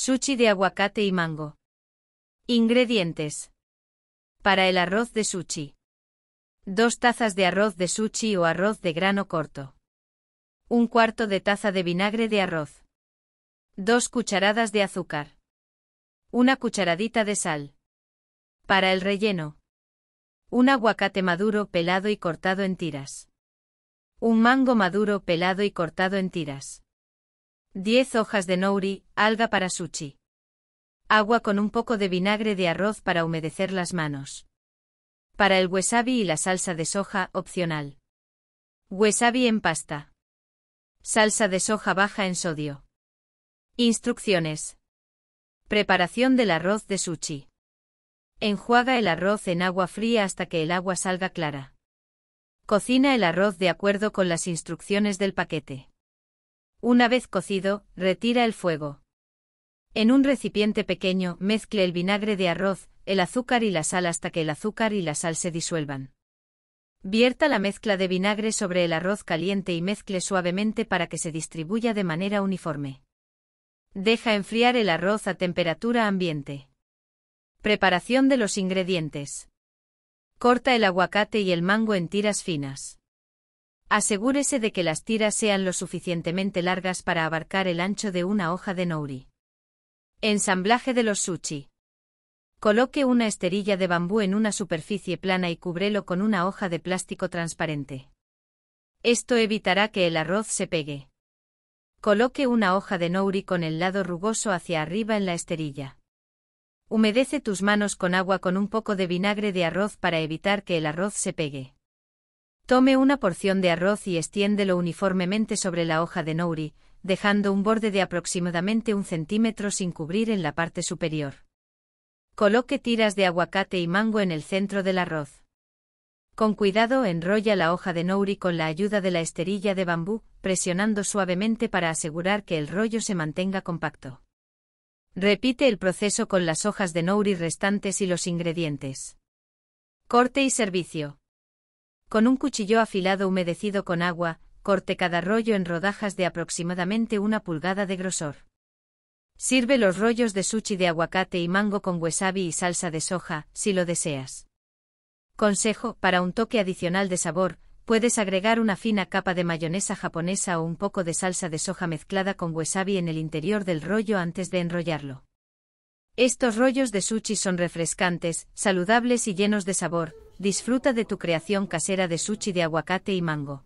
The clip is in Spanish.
Sushi de aguacate y mango. Ingredientes. Para el arroz de sushi. Dos tazas de arroz de sushi o arroz de grano corto. Un cuarto de taza de vinagre de arroz. Dos cucharadas de azúcar. Una cucharadita de sal. Para el relleno. Un aguacate maduro pelado y cortado en tiras. Un mango maduro pelado y cortado en tiras. 10 hojas de nouri, alga para sushi. Agua con un poco de vinagre de arroz para humedecer las manos. Para el wasabi y la salsa de soja, opcional. Wasabi en pasta. Salsa de soja baja en sodio. Instrucciones. Preparación del arroz de sushi. Enjuaga el arroz en agua fría hasta que el agua salga clara. Cocina el arroz de acuerdo con las instrucciones del paquete. Una vez cocido, retira el fuego. En un recipiente pequeño, mezcle el vinagre de arroz, el azúcar y la sal hasta que el azúcar y la sal se disuelvan. Vierta la mezcla de vinagre sobre el arroz caliente y mezcle suavemente para que se distribuya de manera uniforme. Deja enfriar el arroz a temperatura ambiente. Preparación de los ingredientes. Corta el aguacate y el mango en tiras finas. Asegúrese de que las tiras sean lo suficientemente largas para abarcar el ancho de una hoja de nouri. Ensamblaje de los sushi. Coloque una esterilla de bambú en una superficie plana y cúbrelo con una hoja de plástico transparente. Esto evitará que el arroz se pegue. Coloque una hoja de nouri con el lado rugoso hacia arriba en la esterilla. Humedece tus manos con agua con un poco de vinagre de arroz para evitar que el arroz se pegue. Tome una porción de arroz y extiéndelo uniformemente sobre la hoja de nouri, dejando un borde de aproximadamente un centímetro sin cubrir en la parte superior. Coloque tiras de aguacate y mango en el centro del arroz. Con cuidado enrolla la hoja de nouri con la ayuda de la esterilla de bambú, presionando suavemente para asegurar que el rollo se mantenga compacto. Repite el proceso con las hojas de nouri restantes y los ingredientes. Corte y servicio. Con un cuchillo afilado humedecido con agua, corte cada rollo en rodajas de aproximadamente una pulgada de grosor. Sirve los rollos de sushi de aguacate y mango con wasabi y salsa de soja, si lo deseas. Consejo, para un toque adicional de sabor, puedes agregar una fina capa de mayonesa japonesa o un poco de salsa de soja mezclada con wasabi en el interior del rollo antes de enrollarlo. Estos rollos de sushi son refrescantes, saludables y llenos de sabor, Disfruta de tu creación casera de sushi de aguacate y mango.